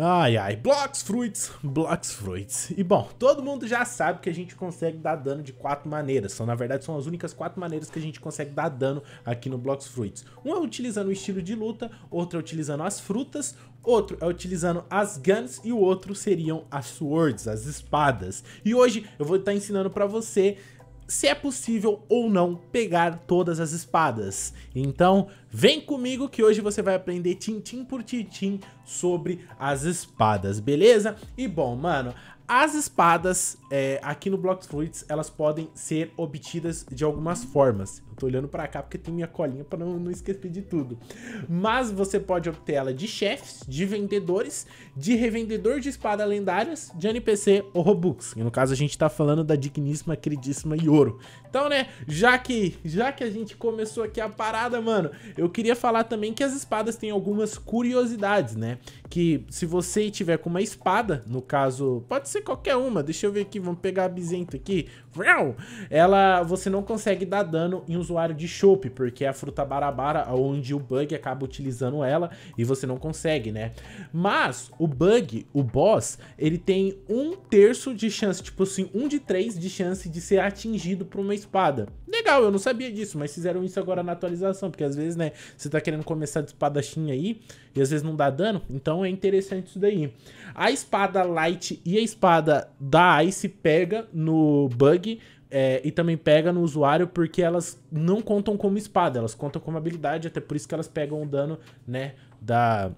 Ai, ai, blocks, fruits, blocks, fruits. E bom, todo mundo já sabe que a gente consegue dar dano de quatro maneiras. São, na verdade, são as únicas quatro maneiras que a gente consegue dar dano aqui no blocks, fruits. Um é utilizando o estilo de luta, outro é utilizando as frutas, outro é utilizando as guns e o outro seriam as swords, as espadas. E hoje eu vou estar ensinando para você se é possível ou não pegar todas as espadas. Então, vem comigo que hoje você vai aprender tintim por tintim sobre as espadas, beleza? E bom, mano, as espadas é, aqui no Block Fruits, elas podem ser obtidas de algumas formas. Eu tô olhando para cá porque tem minha colinha para não, não esquecer de tudo. Mas você pode obter ela de chefes, de vendedores, de revendedor de espada lendárias, de NPC ou Robux. E no caso a gente tá falando da digníssima, queridíssima Yoro. Então, né, já que, já que a gente começou aqui a parada, mano, eu queria falar também que as espadas têm algumas curiosidades, né? Que se você tiver com uma espada, no caso, pode ser qualquer uma, deixa eu ver aqui, vamos pegar a bisenta aqui. Ela, você não consegue dar dano em um usuário de chope, porque é a fruta barabara onde o bug acaba utilizando ela e você não consegue, né? Mas o bug, o boss, ele tem um terço de chance, tipo assim, um de três de chance de ser atingido por uma espada. Legal, eu não sabia disso, mas fizeram isso agora na atualização, porque às vezes, né, você tá querendo começar de espadachim aí e às vezes não dá dano, então é interessante isso daí. A espada light e a espada da Ice pega no bug, é, e também pega no usuário porque elas não contam como espada, elas contam como habilidade, até por isso que elas pegam o dano, né, da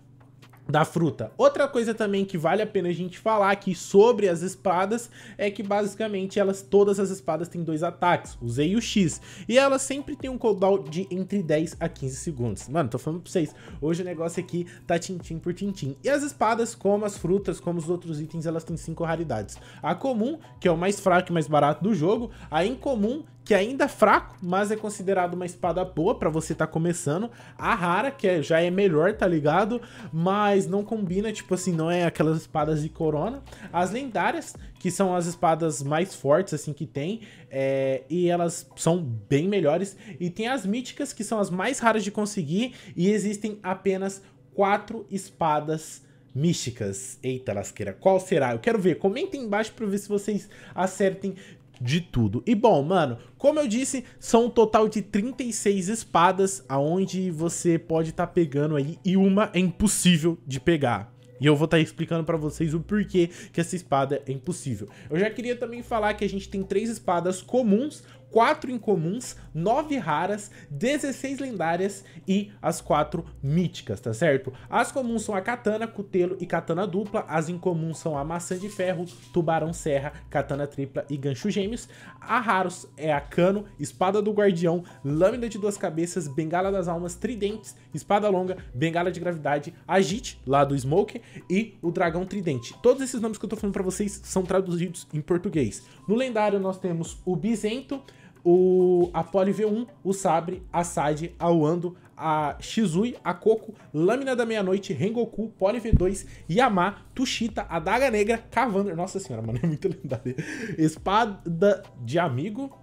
da fruta. Outra coisa também que vale a pena a gente falar aqui sobre as espadas é que basicamente elas todas as espadas têm dois ataques, o Z e o X, e elas sempre têm um cooldown de entre 10 a 15 segundos. Mano, tô falando pra vocês, hoje o negócio aqui tá tintim por tintim. E as espadas, como as frutas, como os outros itens, elas têm cinco raridades. A comum, que é o mais fraco e mais barato do jogo, a incomum, que é ainda é fraco, mas é considerado uma espada boa pra você tá começando, a rara, que é, já é melhor, tá ligado? Mas mas não combina, tipo assim, não é aquelas espadas de corona. As lendárias, que são as espadas mais fortes, assim, que tem, é, e elas são bem melhores. E tem as míticas, que são as mais raras de conseguir, e existem apenas quatro espadas místicas. Eita lasqueira, qual será? Eu quero ver. Comentem embaixo para ver se vocês acertem de tudo. E bom, mano, como eu disse, são um total de 36 espadas, aonde você pode estar tá pegando aí, e uma é impossível de pegar. E eu vou estar tá explicando para vocês o porquê que essa espada é impossível. Eu já queria também falar que a gente tem três espadas comuns, 4 incomuns, 9 raras, 16 lendárias e as 4 míticas, tá certo? As comuns são a katana, cutelo e katana dupla, as incomuns são a maçã de ferro, tubarão serra, katana tripla e gancho gêmeos. A raros é a cano, espada do guardião, lâmina de duas cabeças, bengala das almas, tridentes, espada longa, bengala de gravidade, agite, lá do Smoke, e o dragão tridente. Todos esses nomes que eu tô falando pra vocês são traduzidos em português. No lendário nós temos o Bizento, o, a Poli V1, o Sabre, a Side, a Wando, a Shizui, a Coco, Lâmina da Meia-Noite, Rengoku, Poli V2, Yama, Tushita, a Daga Negra, Cavander. Nossa senhora, mano, é muito lendário. Espada de amigo.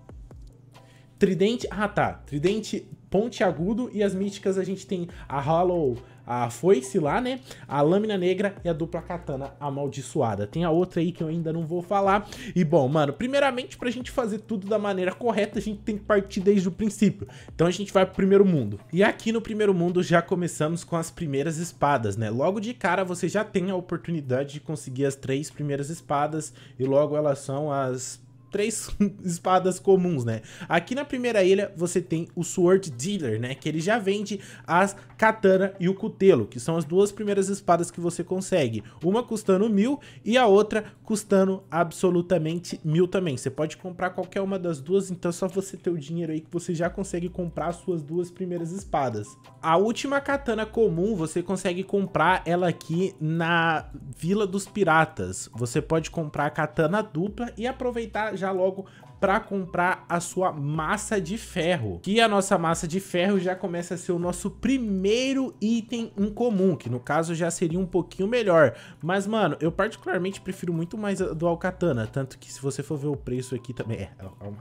Tridente. Ah, tá. Tridente ponte agudo e as míticas a gente tem a Hollow a foice lá, né? A lâmina negra e a dupla katana amaldiçoada. Tem a outra aí que eu ainda não vou falar. E bom, mano, primeiramente pra gente fazer tudo da maneira correta, a gente tem que partir desde o princípio. Então a gente vai pro primeiro mundo. E aqui no primeiro mundo já começamos com as primeiras espadas, né? Logo de cara você já tem a oportunidade de conseguir as três primeiras espadas e logo elas são as três espadas comuns, né? Aqui na primeira ilha você tem o Sword Dealer, né? Que ele já vende as katana e o cutelo, que são as duas primeiras espadas que você consegue. Uma custando mil e a outra custando absolutamente mil também. Você pode comprar qualquer uma das duas, então é só você ter o dinheiro aí que você já consegue comprar as suas duas primeiras espadas. A última katana comum você consegue comprar ela aqui na Vila dos Piratas. Você pode comprar a katana dupla e aproveitar já logo para comprar a sua massa de ferro. Que a nossa massa de ferro já começa a ser o nosso primeiro item em comum, que no caso já seria um pouquinho melhor. Mas, mano, eu particularmente prefiro muito mais a do Alcatana, tanto que se você for ver o preço aqui também... É,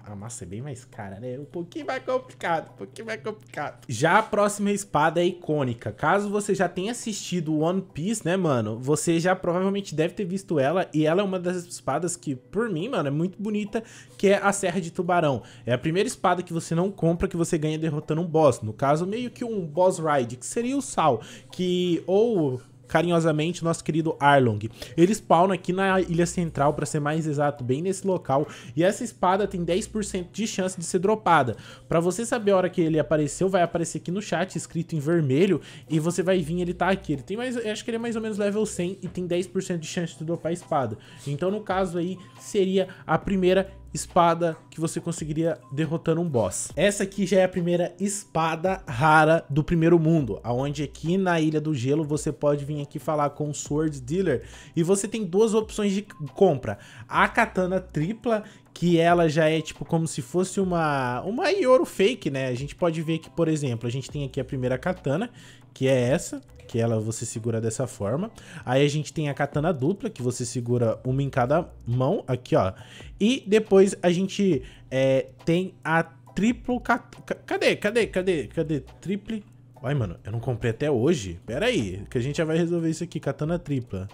a, massa é bem mais cara, né? Um pouquinho mais complicado, um pouquinho mais complicado. Já a próxima espada é icônica. Caso você já tenha assistido One Piece, né, mano? Você já provavelmente deve ter visto ela, e ela é uma das espadas que, por mim, mano, é muito bonita, que é a a Serra de Tubarão. É a primeira espada que você não compra que você ganha derrotando um boss. No caso, meio que um boss ride, que seria o Sal, que ou carinhosamente nosso querido Arlong. Ele spawna aqui na Ilha Central, para ser mais exato, bem nesse local, e essa espada tem 10% de chance de ser dropada. Para você saber a hora que ele apareceu, vai aparecer aqui no chat, escrito em vermelho, e você vai vir, ele tá aqui. Ele tem mais, acho que ele é mais ou menos level 100 e tem 10% de chance de dropar a espada. Então, no caso aí, seria a primeira espada que você conseguiria derrotando um boss. Essa aqui já é a primeira espada rara do primeiro mundo, aonde aqui na Ilha do Gelo você pode vir aqui falar com o Sword Dealer e você tem duas opções de compra. A katana tripla, que ela já é tipo como se fosse uma uma Yoro fake, né? A gente pode ver que, por exemplo, a gente tem aqui a primeira katana, que é essa, que ela você segura dessa forma. Aí a gente tem a katana dupla, que você segura uma em cada mão, aqui, ó. E depois a gente é, tem a triplo... Cadê? Cadê? Cadê? Cadê? Triple... Uai, mano, eu não comprei até hoje. Pera aí, que a gente já vai resolver isso aqui, katana tripla.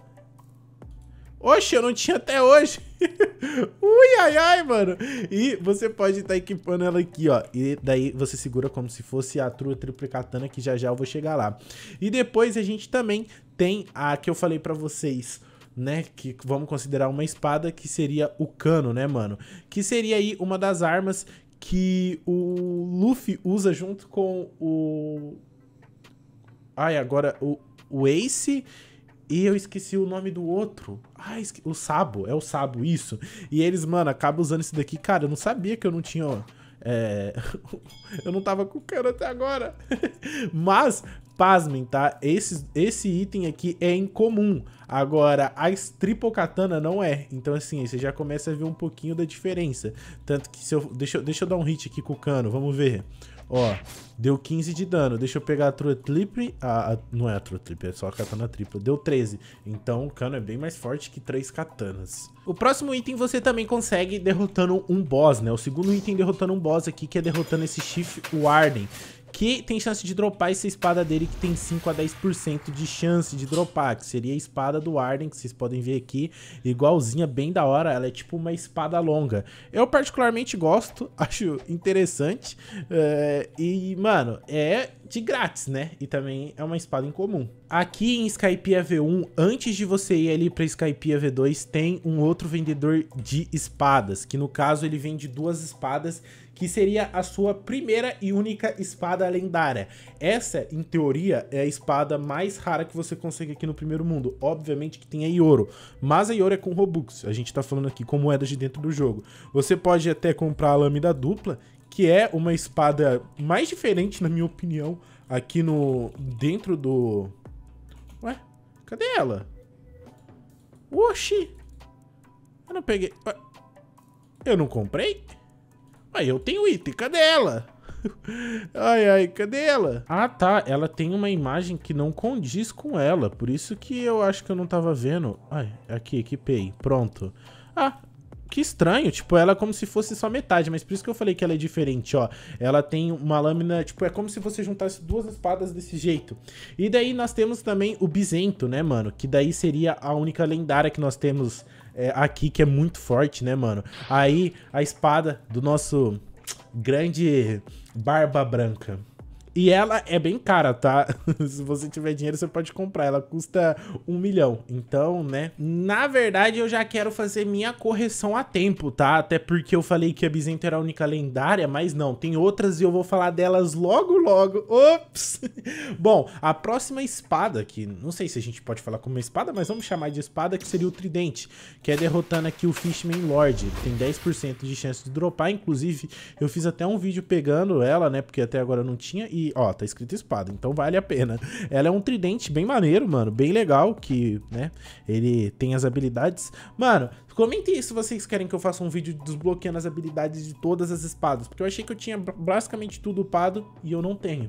Oxe, eu não tinha até hoje. Ui, ai, ai, mano. E você pode estar tá equipando ela aqui, ó. E daí você segura como se fosse a Trua Triplicatana, que já já eu vou chegar lá. E depois a gente também tem a que eu falei pra vocês, né? Que vamos considerar uma espada, que seria o cano, né, mano? Que seria aí uma das armas que o Luffy usa junto com o... Ai, agora o, o Ace e eu esqueci o nome do outro. Ah, esque... o Sabo. É o Sabo, isso. E eles, mano, acabam usando esse daqui. Cara, eu não sabia que eu não tinha... é... eu não tava com cano até agora. Mas, pasmem, tá? Esse, esse item aqui é incomum. Agora, a triple katana não é. Então, assim, você já começa a ver um pouquinho da diferença. Tanto que se eu... Deixa, eu, deixa eu dar um hit aqui com o cano, vamos ver. Vamos ver. Ó, deu 15 de dano. Deixa eu pegar a Truetlip. A, a, não é a Truetlip, é só a katana tripla. Deu 13. Então o cano é bem mais forte que três katanas. O próximo item você também consegue derrotando um boss, né? O segundo item derrotando um boss aqui, que é derrotando esse Chief Warden que tem chance de dropar essa espada dele que tem 5 a 10% de chance de dropar, que seria a espada do Arden, que vocês podem ver aqui, igualzinha, bem da hora, ela é tipo uma espada longa. Eu particularmente gosto, acho interessante, é, e mano, é de grátis, né? E também é uma espada incomum. Aqui em Skypiea V1, antes de você ir ali para Skypiea V2, tem um outro vendedor de espadas, que no caso ele vende duas espadas que seria a sua primeira e única espada lendária. Essa, em teoria, é a espada mais rara que você consegue aqui no primeiro mundo. Obviamente que tem a Ioro, mas a Ioro é com Robux. A gente tá falando aqui com moedas de dentro do jogo. Você pode até comprar a lâmina dupla, que é uma espada mais diferente, na minha opinião, aqui no... dentro do... Ué? Cadê ela? Oxi! Eu não peguei... Eu não comprei? Aí eu tenho item, cadê ela? Ai, ai, cadê ela? Ah, tá, ela tem uma imagem que não condiz com ela, por isso que eu acho que eu não tava vendo. Ai, aqui, equipei, pronto. Ah, que estranho, tipo, ela é como se fosse só metade, mas por isso que eu falei que ela é diferente, ó. Ela tem uma lâmina, tipo, é como se você juntasse duas espadas desse jeito. E daí nós temos também o Bizento, né, mano? Que daí seria a única lendária que nós temos é, aqui que é muito forte, né, mano? Aí a espada do nosso grande Barba Branca. E ela é bem cara, tá? Se você tiver dinheiro, você pode comprar. Ela custa um milhão. Então, né? Na verdade, eu já quero fazer minha correção a tempo, tá? Até porque eu falei que a Bizento era a única lendária, mas não. Tem outras e eu vou falar delas logo, logo. Ops! Bom, a próxima espada, que não sei se a gente pode falar como espada, mas vamos chamar de espada, que seria o tridente, que é derrotando aqui o Fishman Lord. tem 10% de chance de dropar. Inclusive, eu fiz até um vídeo pegando ela, né? Porque até agora não tinha. E ó, tá escrito espada, então vale a pena. Ela é um tridente bem maneiro, mano, bem legal, que, né, ele tem as habilidades. Mano, Comentem aí se vocês querem que eu faça um vídeo desbloqueando as habilidades de todas as espadas, porque eu achei que eu tinha basicamente tudo upado e eu não tenho.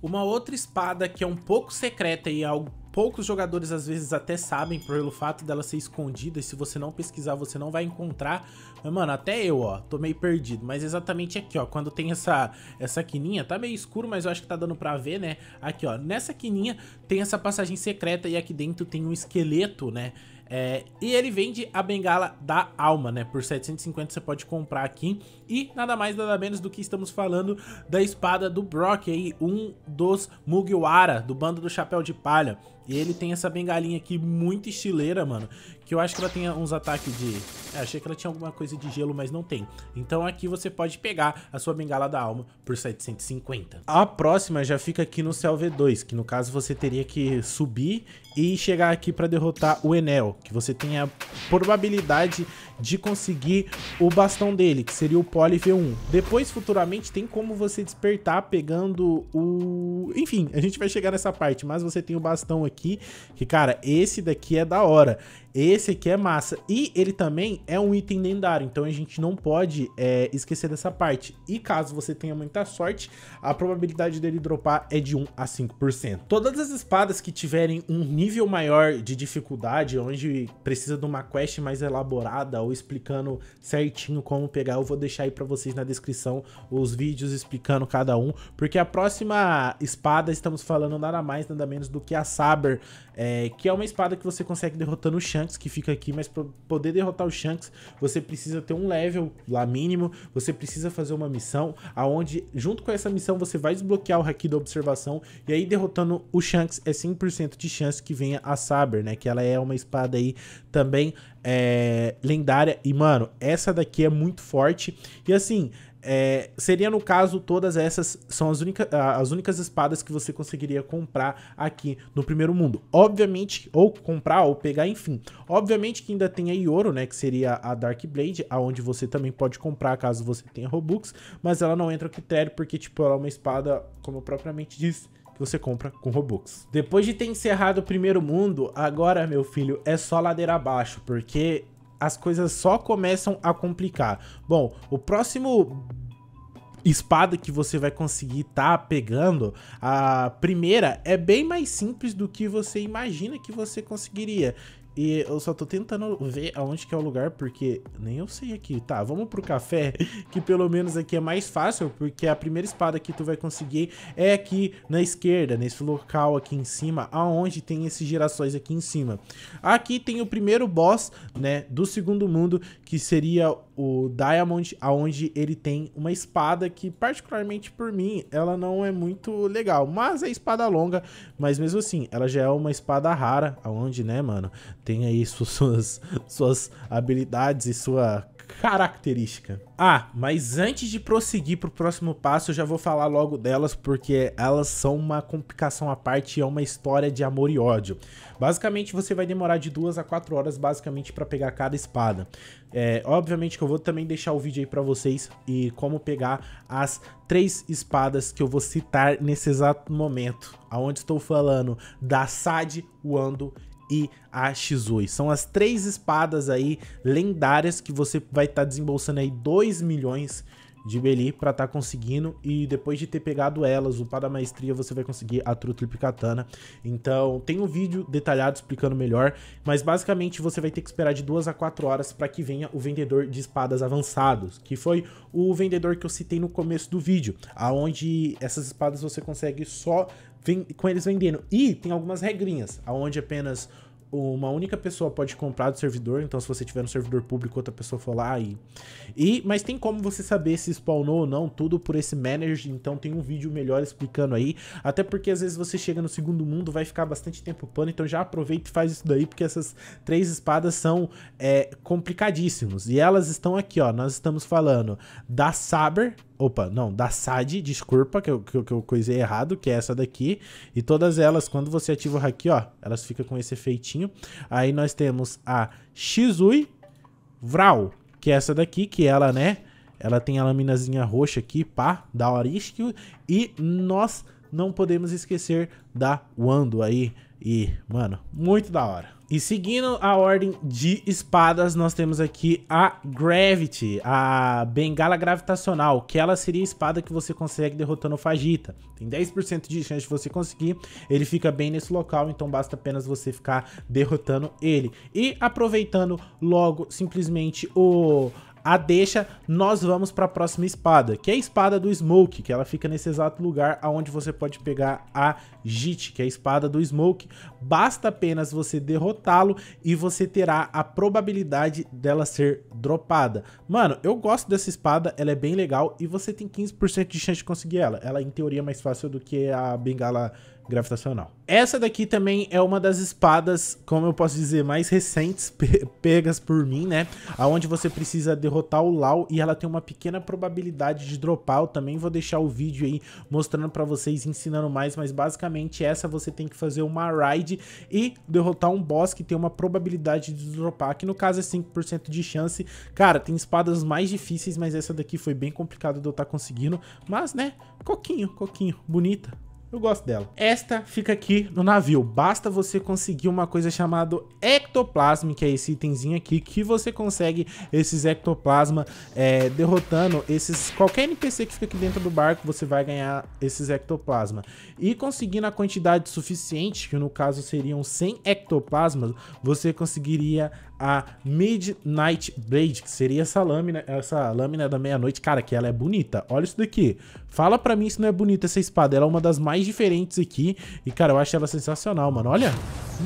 Uma outra espada que é um pouco secreta e algo Poucos jogadores às vezes até sabem pelo fato dela ser escondida e se você não pesquisar você não vai encontrar. Mas, mano, até eu, ó, tô meio perdido. Mas exatamente aqui, ó, quando tem essa, essa quininha, tá meio escuro, mas eu acho que tá dando pra ver, né? Aqui, ó, nessa quininha tem essa passagem secreta e aqui dentro tem um esqueleto, né? É, e ele vende a bengala da alma, né? Por 750 você pode comprar aqui. E nada mais, nada menos do que estamos falando da espada do Brock aí, um dos Mugiwara, do bando do Chapéu de Palha. E ele tem essa bengalinha aqui muito estileira, mano que eu acho que ela tem uns ataques de... É, achei que ela tinha alguma coisa de gelo, mas não tem. Então aqui você pode pegar a sua bengala da alma por 750. A próxima já fica aqui no céu V2, que no caso você teria que subir e chegar aqui para derrotar o Enel, que você tem a probabilidade de conseguir o bastão dele, que seria o Poli V1. Depois, futuramente, tem como você despertar pegando o... Enfim, a gente vai chegar nessa parte, mas você tem o bastão aqui, que, cara, esse daqui é da hora. Esse aqui é massa. E ele também é um item lendário, então a gente não pode é, esquecer dessa parte. E caso você tenha muita sorte, a probabilidade dele dropar é de 1 a 5%. Todas as espadas que tiverem um nível maior de dificuldade, onde precisa de uma quest mais elaborada ou explicando certinho como pegar, eu vou deixar aí para vocês na descrição os vídeos explicando cada um, porque a próxima espada estamos falando nada mais, nada menos do que a Saber, é, que é uma espada que você consegue derrotando o Shanks Shanks que fica aqui, mas para poder derrotar o Shanks, você precisa ter um level lá mínimo, você precisa fazer uma missão, aonde junto com essa missão você vai desbloquear o haki da observação, e aí derrotando o Shanks é 100% de chance que venha a Saber, né? Que ela é uma espada aí também é, lendária, e mano, essa daqui é muito forte, e assim, é, seria no caso, todas essas são as, única, as únicas espadas que você conseguiria comprar aqui no primeiro mundo. Obviamente, ou comprar ou pegar, enfim. Obviamente que ainda tem a Ioro, né, que seria a Dark Blade, aonde você também pode comprar caso você tenha Robux, mas ela não entra no critério porque, tipo, ela é uma espada, como eu propriamente disse, que você compra com Robux. Depois de ter encerrado o primeiro mundo, agora, meu filho, é só ladeira abaixo, porque as coisas só começam a complicar. Bom, o próximo espada que você vai conseguir tá pegando, a primeira é bem mais simples do que você imagina que você conseguiria, e eu só tô tentando ver aonde que é o lugar, porque nem eu sei aqui. Tá, vamos pro café, que pelo menos aqui é mais fácil, porque a primeira espada que tu vai conseguir é aqui na esquerda, nesse local aqui em cima, aonde tem esses gerações aqui em cima. Aqui tem o primeiro boss, né, do segundo mundo, que seria o Diamond, aonde ele tem uma espada que, particularmente por mim, ela não é muito legal. Mas é espada longa, mas mesmo assim, ela já é uma espada rara, aonde, né, mano, tem aí suas, suas habilidades e sua característica. Ah, mas antes de prosseguir para o próximo passo, eu já vou falar logo delas, porque elas são uma complicação à parte e é uma história de amor e ódio. Basicamente, você vai demorar de duas a quatro horas, basicamente, para pegar cada espada. É, obviamente que eu vou também deixar o vídeo aí para vocês e como pegar as três espadas que eu vou citar nesse exato momento, aonde estou falando da Sad, Wando e a Shizui. São as três espadas aí lendárias que você vai estar tá desembolsando aí 2 milhões de Beli para estar tá conseguindo e depois de ter pegado elas, o da maestria, você vai conseguir a Trutlipe Katana. Então, tem um vídeo detalhado explicando melhor, mas basicamente você vai ter que esperar de 2 a 4 horas para que venha o vendedor de espadas avançados, que foi o vendedor que eu citei no começo do vídeo, aonde essas espadas você consegue só com eles vendendo. E tem algumas regrinhas, onde apenas uma única pessoa pode comprar do servidor, então se você tiver no servidor público, outra pessoa for lá e... e mas tem como você saber se spawnou ou não, tudo por esse manager, então tem um vídeo melhor explicando aí, até porque às vezes você chega no segundo mundo, vai ficar bastante tempo pano, então já aproveita e faz isso daí, porque essas três espadas são é, complicadíssimos, e elas estão aqui, ó, nós estamos falando da Saber, Opa, não, da SAD, desculpa que eu, que, eu, que eu coisei errado, que é essa daqui. E todas elas, quando você ativa o haki, ó, elas ficam com esse efeitinho. Aí nós temos a Shizui Vral, que é essa daqui, que ela, né, ela tem a laminazinha roxa aqui, pá, da Orishkyu. E nós não podemos esquecer da Wando aí. E, mano, muito da hora. E seguindo a ordem de espadas, nós temos aqui a Gravity, a Bengala Gravitacional, que ela seria a espada que você consegue derrotando o Fagita. Tem 10% de chance de você conseguir, ele fica bem nesse local, então basta apenas você ficar derrotando ele. E aproveitando logo simplesmente o a deixa, nós vamos para a próxima espada, que é a espada do Smoke, que ela fica nesse exato lugar aonde você pode pegar a JIT, que é a espada do Smoke. Basta apenas você derrotá-lo e você terá a probabilidade dela ser dropada. Mano, eu gosto dessa espada, ela é bem legal e você tem 15% de chance de conseguir ela. Ela, em teoria, é mais fácil do que a bengala gravitacional. Essa daqui também é uma das espadas, como eu posso dizer, mais recentes pe pegas por mim, né? Aonde você precisa derrotar o Lau e ela tem uma pequena probabilidade de dropar. Eu também vou deixar o vídeo aí mostrando para vocês, ensinando mais, mas basicamente essa você tem que fazer uma raid e derrotar um boss que tem uma probabilidade de dropar, que no caso é 5% de chance. Cara, tem espadas mais difíceis, mas essa daqui foi bem complicada de eu estar tá conseguindo, mas né, coquinho, coquinho, bonita, eu gosto dela. Esta fica aqui no navio. Basta você conseguir uma coisa chamada ectoplasma, que é esse itemzinho aqui, que você consegue esses ectoplasma é, derrotando esses... Qualquer NPC que fica aqui dentro do barco, você vai ganhar esses ectoplasma. E conseguindo a quantidade suficiente, que no caso seriam 100 ectoplasmas, você conseguiria a Midnight Blade, que seria essa lâmina, essa lâmina da meia-noite, cara, que ela é bonita. Olha isso daqui. Fala pra mim se não é bonita essa espada. Ela é uma das mais diferentes aqui. E, cara, eu acho ela sensacional, mano. Olha,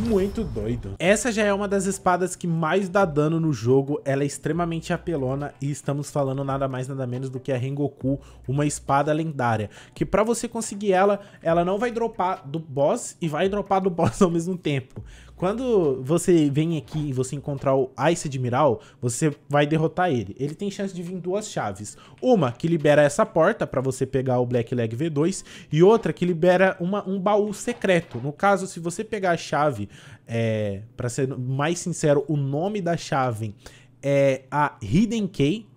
muito doido. Essa já é uma das espadas que mais dá dano no jogo. Ela é extremamente apelona e estamos falando nada mais, nada menos do que a Rengoku, uma espada lendária. Que pra você conseguir ela, ela não vai dropar do boss e vai dropar do boss ao mesmo tempo. Quando você vem aqui e você encontrar o Ice Admiral, você vai derrotar ele. Ele tem chance de vir duas chaves. Uma que libera essa porta para você pegar o Blackleg V2 e outra que libera uma, um baú secreto. No caso, se você pegar a chave, é, para ser mais sincero, o nome da chave é a Hidden Key,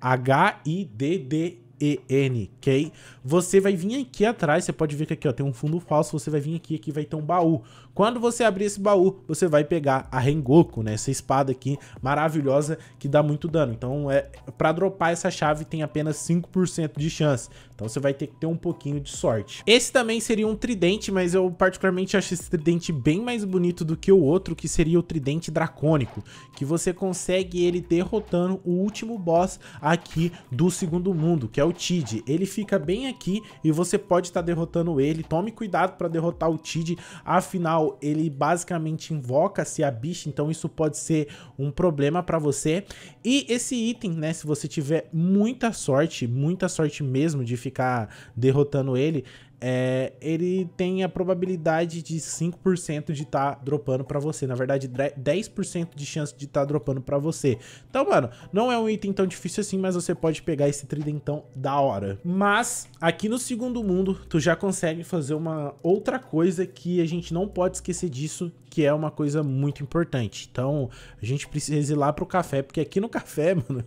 H-I-D-D-E-N-K. Você vai vir aqui atrás, você pode ver que aqui ó, tem um fundo falso, você vai vir aqui aqui vai ter um baú. Quando você abrir esse baú, você vai pegar a Rengoku, né? Essa espada aqui maravilhosa que dá muito dano. Então, é, pra dropar essa chave tem apenas 5% de chance. Então você vai ter que ter um pouquinho de sorte. Esse também seria um tridente, mas eu particularmente acho esse tridente bem mais bonito do que o outro, que seria o tridente dracônico, que você consegue ele derrotando o último boss aqui do segundo mundo, que é o Tid. Ele fica bem aqui e você pode estar tá derrotando ele. Tome cuidado para derrotar o Tid, afinal ele basicamente invoca se a bicha, então isso pode ser um problema para você. E esse item, né, se você tiver muita sorte, muita sorte mesmo de ficar derrotando ele, é, ele tem a probabilidade de 5% de estar tá dropando para você. Na verdade, 10% de chance de estar tá dropando para você. Então, mano, não é um item tão difícil assim, mas você pode pegar esse tridentão então, da hora. Mas, aqui no segundo mundo, tu já consegue fazer uma outra coisa que a gente não pode esquecer disso, que é uma coisa muito importante. Então, a gente precisa ir lá pro café, porque aqui no café, mano,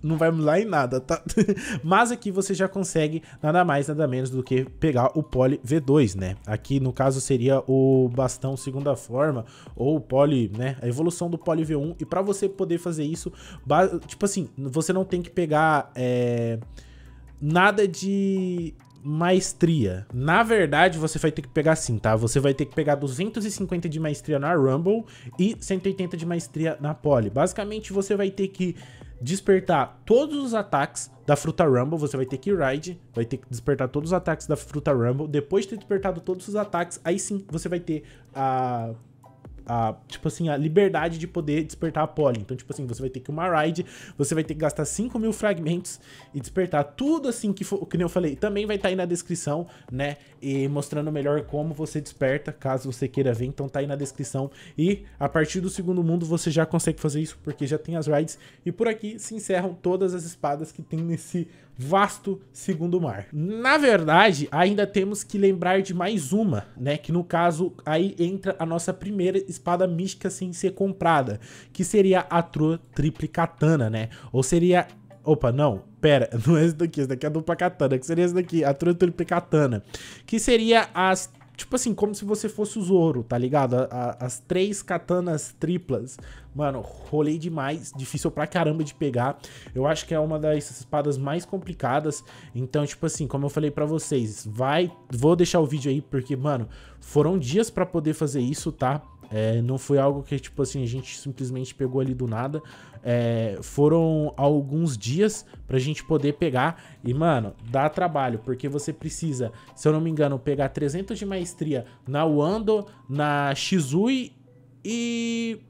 não vai mudar em nada, tá? Mas aqui você já consegue nada mais, nada menos do que pegar o Poly V2, né? Aqui, no caso, seria o bastão segunda forma, ou o Poly, né? A evolução do Poly V1. E para você poder fazer isso, tipo assim, você não tem que pegar... É nada de maestria. Na verdade, você vai ter que pegar assim, tá? Você vai ter que pegar 250 de maestria na Rumble e 180 de maestria na Pole. Basicamente, você vai ter que despertar todos os ataques da Fruta Rumble, você vai ter que ir Ride, vai ter que despertar todos os ataques da Fruta Rumble, depois de ter despertado todos os ataques, aí sim você vai ter a a, tipo assim, a liberdade de poder despertar a poli Então, tipo assim, você vai ter que uma ride você vai ter que gastar 5 mil fragmentos e despertar tudo assim que for, que nem eu falei. Também vai estar tá aí na descrição, né? E mostrando melhor como você desperta, caso você queira ver. Então tá aí na descrição. E a partir do segundo mundo você já consegue fazer isso, porque já tem as rides E por aqui se encerram todas as espadas que tem nesse vasto segundo mar. Na verdade, ainda temos que lembrar de mais uma, né? Que no caso aí entra a nossa primeira espada mística sem ser comprada, que seria a Tro Triplicatana, né? Ou seria Opa, não, pera, não é esse daqui, esse daqui é a dupla katana, que seria esse daqui, a triplicatana, que seria as tipo assim, como se você fosse o Zoro, tá ligado? A, a, as três katanas triplas. Mano, rolei demais, difícil pra caramba de pegar. Eu acho que é uma das espadas mais complicadas. Então, tipo assim, como eu falei para vocês, vai, vou deixar o vídeo aí porque, mano, foram dias para poder fazer isso, tá? É, não foi algo que, tipo assim, a gente simplesmente pegou ali do nada. É, foram alguns dias pra gente poder pegar. E, mano, dá trabalho, porque você precisa, se eu não me engano, pegar 300 de maestria na Wando, na Shizui e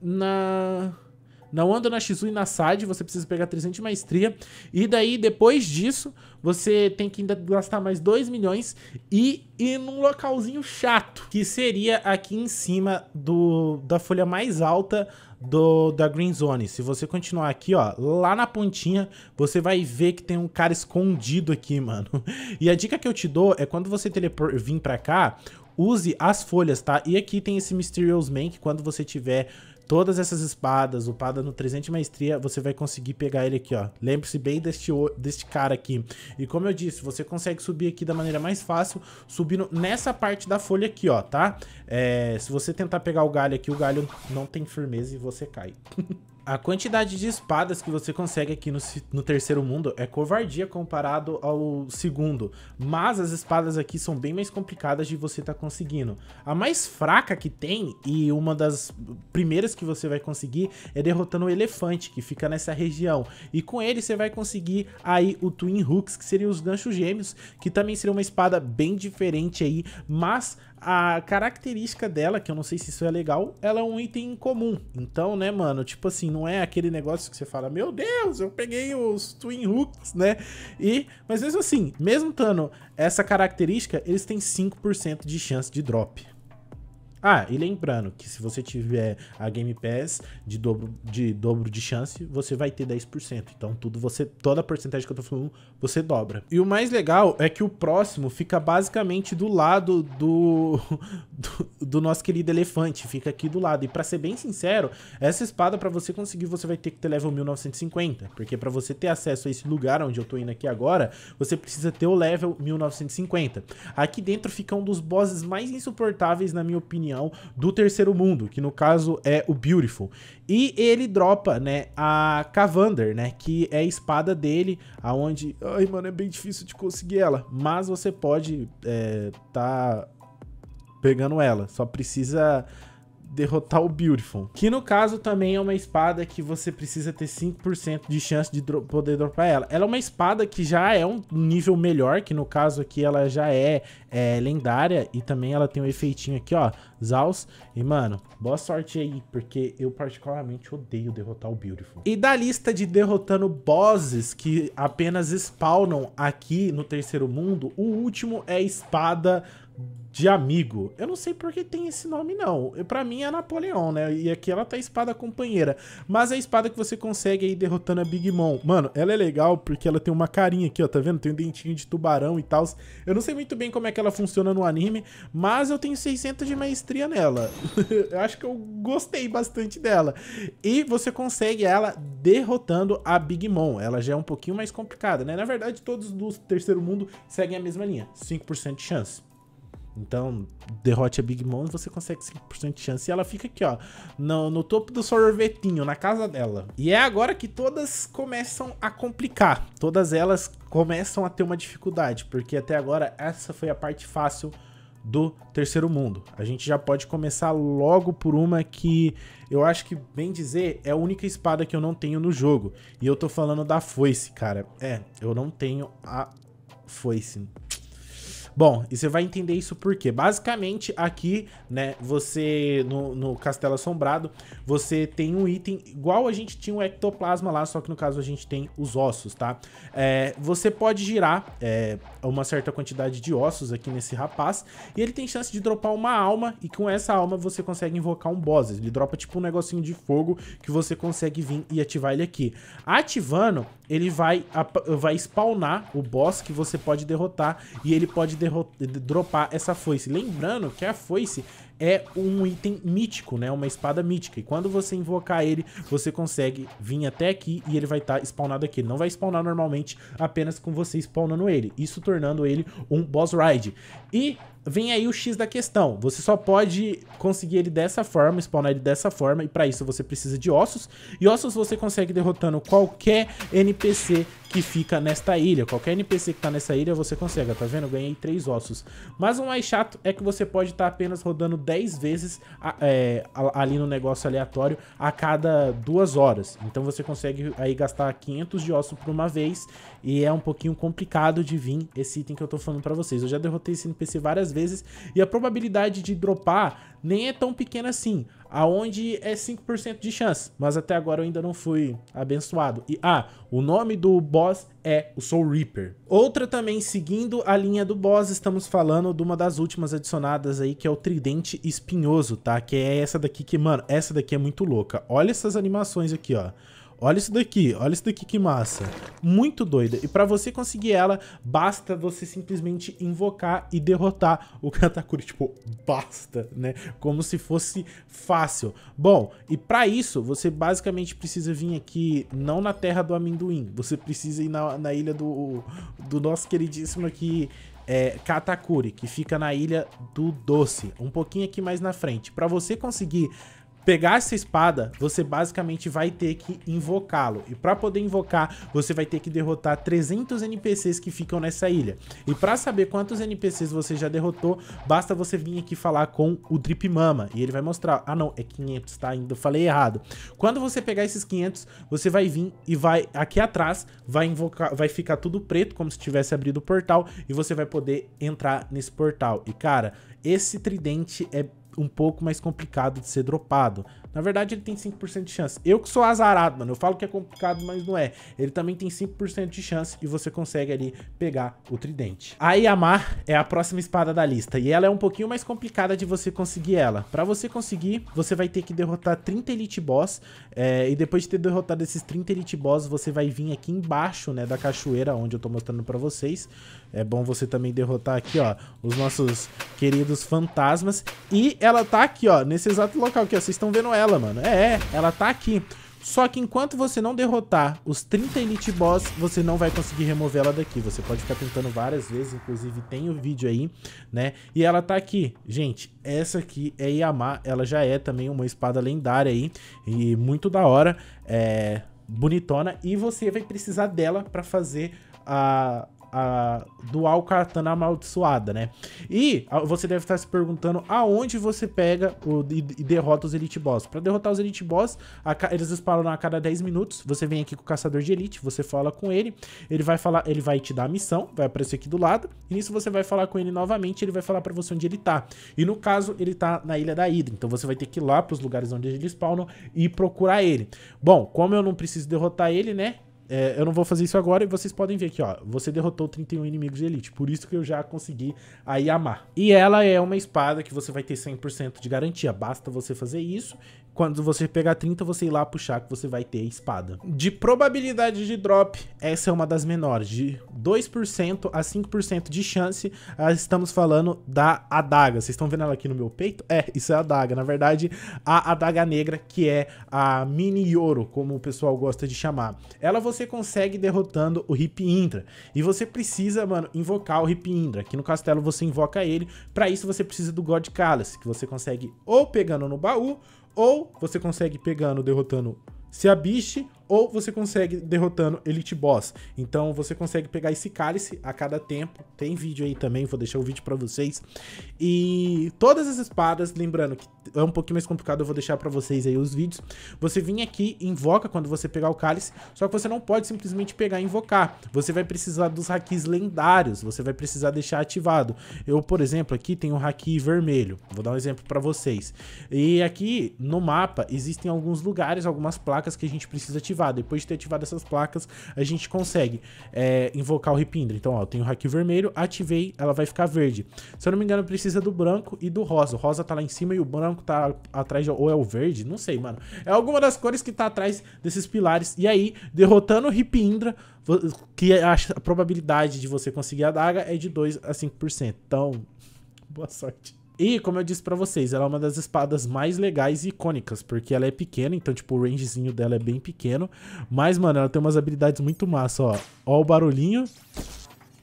na... Não anda na e na Sad, você precisa pegar 300 de maestria. E daí, depois disso, você tem que ainda gastar mais 2 milhões e ir num localzinho chato, que seria aqui em cima do, da folha mais alta do, da Green Zone. Se você continuar aqui, ó, lá na pontinha, você vai ver que tem um cara escondido aqui, mano. E a dica que eu te dou é quando você telepor vir pra cá, use as folhas, tá? E aqui tem esse Mysterious Man, que quando você tiver Todas essas espadas, upada no 300 maestria, você vai conseguir pegar ele aqui, ó. Lembre-se bem deste, deste cara aqui. E como eu disse, você consegue subir aqui da maneira mais fácil, subindo nessa parte da folha aqui, ó, tá? É, se você tentar pegar o galho aqui, o galho não tem firmeza e você cai. A quantidade de espadas que você consegue aqui no, no terceiro mundo é covardia comparado ao segundo, mas as espadas aqui são bem mais complicadas de você estar tá conseguindo. A mais fraca que tem, e uma das primeiras que você vai conseguir, é derrotando o elefante, que fica nessa região, e com ele você vai conseguir aí o Twin Hooks, que seriam os ganchos gêmeos, que também seria uma espada bem diferente aí, mas a característica dela, que eu não sei se isso é legal, ela é um item comum. Então, né, mano, tipo assim, não é aquele negócio que você fala, meu Deus, eu peguei os Twin Hooks, né? E, mas mesmo assim, mesmo tendo essa característica, eles têm 5% de chance de drop. Ah, e lembrando que se você tiver a Game Pass de dobro de, dobro de chance, você vai ter 10%. Então, tudo você toda a porcentagem que eu tô falando você dobra. E o mais legal é que o próximo fica basicamente do lado do, do, do nosso querido elefante, fica aqui do lado. E para ser bem sincero, essa espada para você conseguir, você vai ter que ter level 1950, porque para você ter acesso a esse lugar onde eu tô indo aqui agora, você precisa ter o level 1950. Aqui dentro fica um dos bosses mais insuportáveis, na minha opinião, do terceiro mundo, que no caso é o Beautiful. E ele dropa, né, a Cavander, né, que é a espada dele, aonde ai, mano, é bem difícil de conseguir ela. Mas você pode é, tá pegando ela. Só precisa derrotar o Beautiful. Que no caso também é uma espada que você precisa ter 5% de chance de dro poder dropar ela. Ela é uma espada que já é um nível melhor, que no caso aqui ela já é, é lendária e também ela tem um efeitinho aqui, ó, Zaus. E mano, boa sorte aí, porque eu particularmente odeio derrotar o Beautiful. E da lista de derrotando bosses que apenas spawnam aqui no terceiro mundo, o último é a espada de amigo. Eu não sei porque tem esse nome, não. para mim é Napoleão, né? E aqui ela tá espada companheira. Mas é a espada que você consegue aí derrotando a Big Mom. Mano, ela é legal porque ela tem uma carinha aqui, ó. Tá vendo? Tem um dentinho de tubarão e tal. Eu não sei muito bem como é que ela funciona no anime, mas eu tenho 600 de maestria nela. eu acho que eu gostei bastante dela. E você consegue ela derrotando a Big Mom. Ela já é um pouquinho mais complicada, né? Na verdade, todos do terceiro mundo seguem a mesma linha. 5% de chance. Então, derrote a Big Mom, você consegue 5% de chance. E ela fica aqui, ó, no, no topo do sorvetinho, na casa dela. E é agora que todas começam a complicar. Todas elas começam a ter uma dificuldade, porque até agora essa foi a parte fácil do terceiro mundo. A gente já pode começar logo por uma que eu acho que, bem dizer, é a única espada que eu não tenho no jogo. E eu tô falando da foice, cara. É, eu não tenho a foice. Bom, e você vai entender isso por quê basicamente aqui, né, você no, no Castelo Assombrado, você tem um item igual a gente tinha o um ectoplasma lá, só que no caso a gente tem os ossos, tá? É, você pode girar é, uma certa quantidade de ossos aqui nesse rapaz e ele tem chance de dropar uma alma e com essa alma você consegue invocar um boss. Ele dropa tipo um negocinho de fogo que você consegue vir e ativar ele aqui. Ativando, ele vai, vai spawnar o boss que você pode derrotar e ele pode derrotar dropar essa foice. Lembrando que a foice é um item mítico, né? Uma espada mítica. E quando você invocar ele, você consegue vir até aqui e ele vai estar tá spawnado aqui. não vai spawnar normalmente apenas com você spawnando ele. Isso tornando ele um boss ride. E vem aí o X da questão. Você só pode conseguir ele dessa forma, spawnar ele dessa forma, e para isso você precisa de ossos. E ossos você consegue derrotando qualquer NPC que fica nesta ilha. Qualquer NPC que tá nessa ilha você consegue, tá vendo? Eu ganhei 3 ossos. Mas o mais chato é que você pode estar tá apenas rodando 10 vezes é, ali no negócio aleatório a cada 2 horas. Então você consegue aí gastar 500 de osso por uma vez e é um pouquinho complicado de vir esse item que eu tô falando pra vocês. Eu já derrotei esse NPC várias vezes e a probabilidade de dropar nem é tão pequena assim. Aonde é 5% de chance, mas até agora eu ainda não fui abençoado. E, ah, o nome do boss é o Soul Reaper. Outra também, seguindo a linha do boss, estamos falando de uma das últimas adicionadas aí, que é o Tridente Espinhoso, tá? Que é essa daqui que, mano, essa daqui é muito louca. Olha essas animações aqui, ó. Olha isso daqui, olha isso daqui que massa. Muito doida. E para você conseguir ela, basta você simplesmente invocar e derrotar o Katakuri. Tipo, basta, né? Como se fosse fácil. Bom, e para isso, você basicamente precisa vir aqui, não na terra do amendoim. Você precisa ir na, na ilha do, do nosso queridíssimo aqui, é, Katakuri, que fica na Ilha do Doce, um pouquinho aqui mais na frente. Para você conseguir pegar essa espada, você basicamente vai ter que invocá-lo. E para poder invocar, você vai ter que derrotar 300 NPCs que ficam nessa ilha. E para saber quantos NPCs você já derrotou, basta você vir aqui falar com o Drip Mama e ele vai mostrar. Ah não, é 500, tá? Ainda falei errado. Quando você pegar esses 500, você vai vir e vai aqui atrás, vai invocar, vai ficar tudo preto como se tivesse abrido o portal e você vai poder entrar nesse portal. E cara, esse tridente é um pouco mais complicado de ser dropado, na verdade, ele tem 5% de chance. Eu que sou azarado, mano. Eu falo que é complicado, mas não é. Ele também tem 5% de chance e você consegue ali pegar o tridente. A Yamaha é a próxima espada da lista. E ela é um pouquinho mais complicada de você conseguir ela. Pra você conseguir, você vai ter que derrotar 30 Elite Boss. É, e depois de ter derrotado esses 30 Elite Boss, você vai vir aqui embaixo, né, da cachoeira, onde eu tô mostrando pra vocês. É bom você também derrotar aqui, ó, os nossos queridos fantasmas. E ela tá aqui, ó, nesse exato local aqui, ó. Vocês estão vendo ela ela, mano. É, ela tá aqui. Só que enquanto você não derrotar os 30 Elite Boss, você não vai conseguir remover ela daqui. Você pode ficar tentando várias vezes, inclusive tem o um vídeo aí, né? E ela tá aqui. Gente, essa aqui é Yamaha, ela já é também uma espada lendária aí, e muito da hora, é bonitona. E você vai precisar dela pra fazer a, a, dual Alcatana amaldiçoada, né? E você deve estar se perguntando aonde você pega o, e, e derrota os Elite Boss. Para derrotar os Elite Boss, a, eles espalham a cada 10 minutos. Você vem aqui com o Caçador de Elite, você fala com ele, ele vai falar, ele vai te dar a missão, vai aparecer aqui do lado, e nisso você vai falar com ele novamente, ele vai falar para você onde ele tá. E no caso, ele tá na Ilha da Hidra, então você vai ter que ir lá pros lugares onde eles spawnam e procurar ele. Bom, como eu não preciso derrotar ele, né? É, eu não vou fazer isso agora e vocês podem ver aqui, ó. Você derrotou 31 inimigos de elite, por isso que eu já consegui a Yamaha. E ela é uma espada que você vai ter 100% de garantia, basta você fazer isso quando você pegar 30, você ir lá puxar que você vai ter a espada. De probabilidade de drop, essa é uma das menores. De 2% a 5% de chance, ah, estamos falando da adaga. Vocês estão vendo ela aqui no meu peito? É, isso é a adaga. Na verdade, a adaga negra, que é a mini ouro, como o pessoal gosta de chamar. Ela você consegue derrotando o Hip Indra. E você precisa, mano, invocar o Hip Indra. Aqui no castelo você invoca ele. Para isso você precisa do God Callus, que você consegue ou pegando no baú ou você consegue pegando, derrotando Seabish ou você consegue derrotando Elite Boss. Então você consegue pegar esse cálice a cada tempo. Tem vídeo aí também, vou deixar o vídeo para vocês. E todas as espadas, lembrando que é um pouquinho mais complicado, eu vou deixar para vocês aí os vídeos. Você vem aqui, invoca quando você pegar o cálice, só que você não pode simplesmente pegar e invocar. Você vai precisar dos hakis lendários, você vai precisar deixar ativado. Eu, por exemplo, aqui tenho o um haki vermelho. Vou dar um exemplo para vocês. E aqui no mapa existem alguns lugares, algumas placas que a gente precisa ativar depois de ter ativado essas placas, a gente consegue é, invocar o Ripindra. Então, ó, eu tenho o Haki vermelho, ativei, ela vai ficar verde. Se eu não me engano, precisa do branco e do rosa. O rosa tá lá em cima e o branco tá atrás, de, ou é o verde, não sei, mano. É alguma das cores que tá atrás desses pilares. E aí, derrotando o Ripindra, que é a probabilidade de você conseguir a daga é de 2 a 5%. Então, boa sorte. E, como eu disse para vocês, ela é uma das espadas mais legais e icônicas, porque ela é pequena, então, tipo, o rangezinho dela é bem pequeno. Mas, mano, ela tem umas habilidades muito massa, ó. Ó o barulhinho.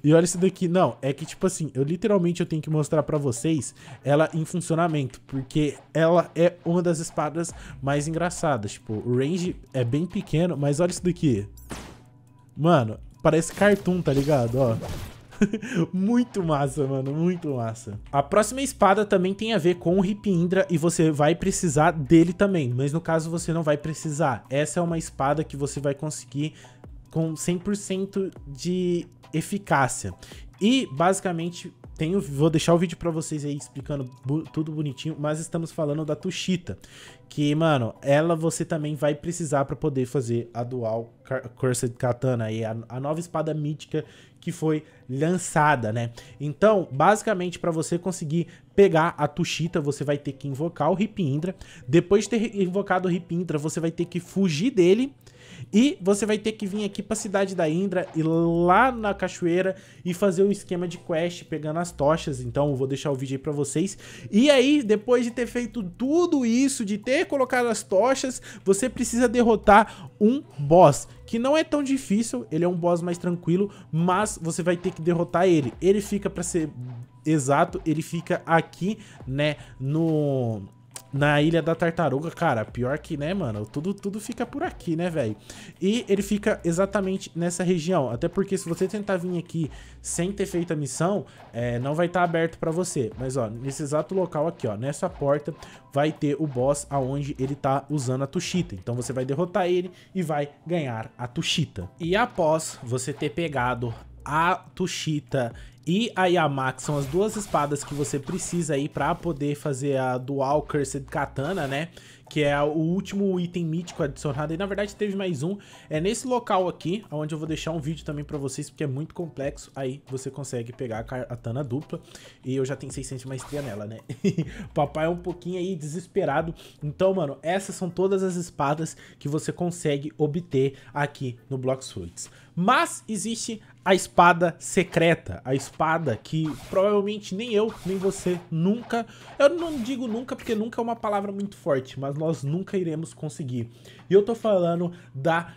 E olha isso daqui. Não, é que, tipo assim, eu literalmente eu tenho que mostrar pra vocês ela em funcionamento, porque ela é uma das espadas mais engraçadas. Tipo, o range é bem pequeno, mas olha isso daqui. Mano, parece cartoon, tá ligado? Ó. muito massa, mano, muito massa. A próxima espada também tem a ver com o Ripindra e você vai precisar dele também, mas no caso você não vai precisar. Essa é uma espada que você vai conseguir com 100% de eficácia. E basicamente tenho, vou deixar o vídeo para vocês aí explicando bu tudo bonitinho, mas estamos falando da Tushita, que, mano, ela você também vai precisar para poder fazer a Dual Cursed Katana, e a, a nova espada mítica que foi lançada, né? Então, basicamente, para você conseguir pegar a Tushita, você vai ter que invocar o Ripindra. Depois de ter invocado o Ripindra, você vai ter que fugir dele e você vai ter que vir aqui pra Cidade da Indra e lá na cachoeira e fazer um esquema de quest pegando as tochas. Então eu vou deixar o vídeo aí pra vocês. E aí, depois de ter feito tudo isso, de ter colocado as tochas, você precisa derrotar um boss que não é tão difícil, ele é um boss mais tranquilo, mas você vai ter que derrotar ele. Ele fica, para ser exato, ele fica aqui, né, no na Ilha da Tartaruga, cara, pior que, né, mano, tudo, tudo fica por aqui, né, velho? E ele fica exatamente nessa região, até porque se você tentar vir aqui sem ter feito a missão, é, não vai estar tá aberto pra você. Mas, ó, nesse exato local aqui, ó, nessa porta, vai ter o boss aonde ele tá usando a Tushita. Então você vai derrotar ele e vai ganhar a Tushita. E após você ter pegado a Tushita e a Yamax são as duas espadas que você precisa aí para poder fazer a Dual Cursed Katana, né? Que é o último item mítico adicionado. E na verdade teve mais um. É nesse local aqui, onde eu vou deixar um vídeo também para vocês, porque é muito complexo. Aí você consegue pegar a katana dupla. E eu já tenho 600 de maestria nela, né? Papai é um pouquinho aí desesperado. Então, mano, essas são todas as espadas que você consegue obter aqui no Blocks Fruits. Mas existe a espada secreta, a espada que provavelmente nem eu, nem você nunca, eu não digo nunca porque nunca é uma palavra muito forte, mas nós nunca iremos conseguir. E eu tô falando da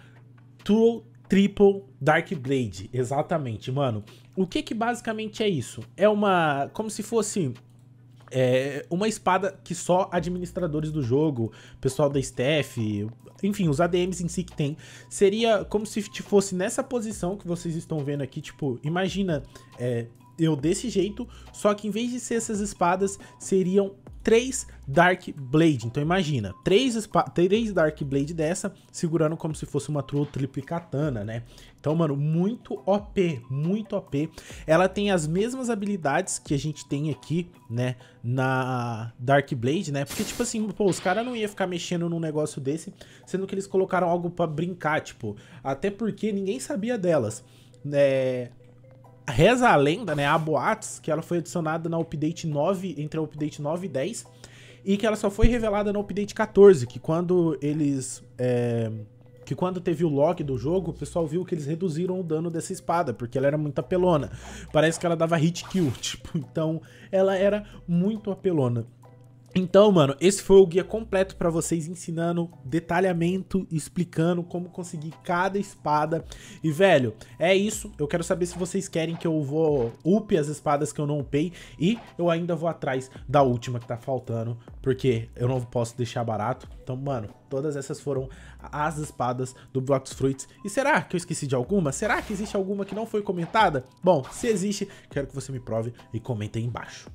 True Triple Dark Blade, exatamente, mano. O que que basicamente é isso? É uma, como se fosse é uma espada que só administradores do jogo, pessoal da staff, enfim, os ADMs em si que tem, seria como se fosse nessa posição que vocês estão vendo aqui, tipo, imagina é, eu desse jeito, só que em vez de ser essas espadas, seriam 3 Dark Blade. Então imagina, 3, três Dark Blade dessa, segurando como se fosse uma True Triple Katana, né? Então, mano, muito OP, muito OP. Ela tem as mesmas habilidades que a gente tem aqui, né, na Dark Blade, né? Porque, tipo assim, pô, os caras não ia ficar mexendo num negócio desse, sendo que eles colocaram algo para brincar, tipo, até porque ninguém sabia delas. É, Reza a lenda, né, a boatos, que ela foi adicionada na update 9, entre a update 9 e 10, e que ela só foi revelada no update 14, que quando eles... É, que quando teve o lock do jogo, o pessoal viu que eles reduziram o dano dessa espada, porque ela era muito apelona. Parece que ela dava hit kill, tipo, então ela era muito apelona. Então, mano, esse foi o guia completo para vocês ensinando detalhamento, explicando como conseguir cada espada. E, velho, é isso. Eu quero saber se vocês querem que eu vou up as espadas que eu não upei e eu ainda vou atrás da última que tá faltando, porque eu não posso deixar barato. Então, mano, todas essas foram as espadas do Blox Fruits. E será que eu esqueci de alguma? Será que existe alguma que não foi comentada? Bom, se existe, quero que você me prove e comente aí embaixo.